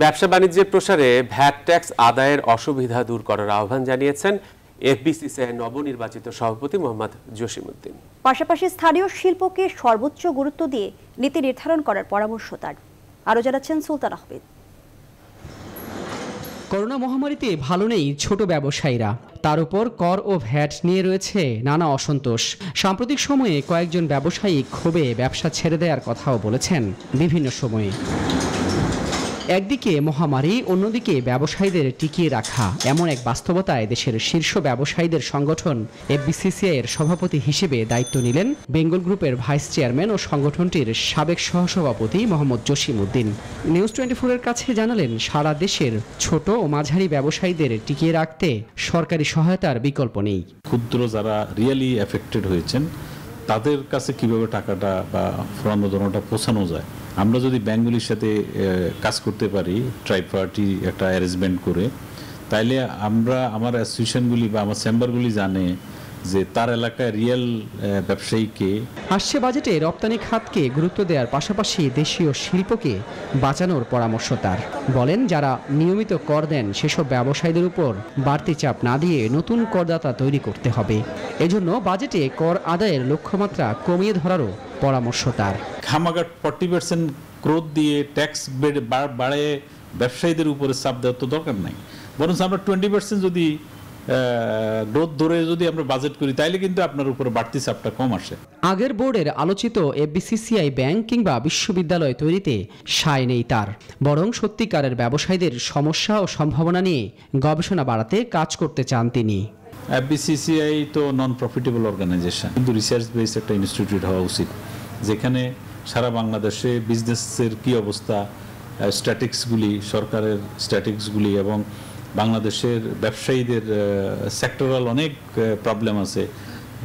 ব্যবসা বাণিজ্যের প্রসারে ভ্যাট ট্যাক্স আদায়ের অসুবিধা দূর করার আহ্বান জানিয়েছেন এফবিসিসিআই নবনির্বাচিত সভাপতি মোহাম্মদ জসিমউদ্দিন পাশাপাশি স্থানীয় শিল্পকে সর্বোচ্চ গুরুত্ব দিয়ে নীতি নির্ধারণ করার পরামর্শ তার আরও জানাচ্ছেন সুলতান আহমেদ করোনা মহামারীতে ভালো নেই ছোট ব্যবসায়ীরা তার উপর কর ও ভ্যাট নিয়ে রয়েছে নানা অসন্তোষ সাম্প্রতিক সময়ে কয়েকজন ব্যবসায়ী ক্ষোভে ব্যবসা ছেড়ে দেওয়ার কথাও বলেছেন বিভিন্ন সময়ে একদিকে মহামারী অন্যদিকে ব্যবসায়ীদের টিকিয়ে রাখা এমন এক বাস্তবতায় দেশের শীর্ষ ব্যবসায়ীদের সংগঠন এফবিসিসিআই এর সভাপতি হিসেবে দায়িত্ব নিলেন বেঙ্গল গ্রুপের ভাইস চেয়ারম্যান ও সংগঠনটির সাবেক সহসভাপতি মোহাম্মদ জসিম উদ্দিন নিউজ টোয়েন্টি ফোরের কাছে জানালেন সারা দেশের ছোট ও মাঝারি ব্যবসায়ীদের টিকিয়ে রাখতে সরকারি সহায়তার বিকল্প নেই ক্ষুদ্র যারা রিয়েলি এফেক্টেড হয়েছেন তাদের কাছে কিভাবে টাকাটা বা ধরনটা পৌঁছানো যায় আমরা যদি ব্যাঙ্কগুলির সাথে কাজ করতে পারি ট্রাই পার্টি একটা অ্যারেঞ্জমেন্ট করে তাইলে আমরা আমার অ্যাসোসিয়েশনগুলি বা আমার চেম্বারগুলি জানে যে তার এলাকায় রিয়েল ব্যবসায়ীকে আসছে বাজেটে রপ্তানি খাতকে গুরুত্ব দেওয়ার পাশাপাশি দেশীয় শিল্পকে বাঁচানোর পরামর্শ তার বলেন যারা নিয়মিত কর দেন সেসব ব্যবসায়ীদের উপর বাড়তি চাপ না দিয়ে নতুন করদাতা তৈরি করতে হবে এজন্য বাজেটে কর আদায়ের লক্ষ্যমাত্রা কমিয়ে ধরারও পরামর্শ তার খামাগার ফর্টি পার্সেন্ট ক্রোধ দিয়ে ট্যাক্স বাড়ে ব্যবসায়ীদের উপরে চাপ দেওয়ার তো দরকার নাই বরং আমরা টোয়েন্টি পার্সেন্ট যদি গ্রোথ ধরে যদি আমরা বাজেট করি তাইলে কিন্তু আপনার উপর বাড়তি চাপটা কম আসে আগের বোর্ডের আলোচিত এফবিসিসিআই ব্যাংক কিংবা বিশ্ববিদ্যালয় তৈরিতে সায় নেই তার বরং সত্যিকারের ব্যবসায়ীদের সমস্যা ও সম্ভাবনা নিয়ে গবেষণা বাড়াতে কাজ করতে চান তিনি এফবিসিসিআই তো নন প্রফিটেবল অর্গানাইজেশন কিন্তু রিসার্চ বেস একটা ইনস্টিটিউট হওয়া উচিত যেখানে সারা বাংলাদেশে বিজনেসের কি অবস্থা স্ট্যাটিক্সগুলি সরকারের স্ট্যাটিক্সগুলি এবং বাংলাদেশের ব্যবসায়ীদের সেক্টরাল অনেক প্রবলেম আছে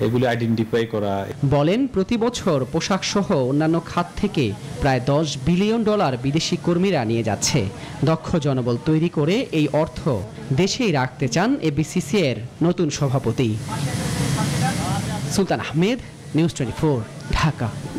এগুলি আইডেন্টিফাই করা বলেন প্রতি বছর পোশাক সহ অন্যান্য খাত থেকে প্রায় দশ বিলিয়ন ডলার বিদেশি কর্মীরা নিয়ে যাচ্ছে দক্ষ জনবল তৈরি করে এই অর্থ দেশেই রাখতে চান এবিসিসি এর নতুন সভাপতি সুলতান আহমেদ নিউজ টোয়েন্টি ঢাকা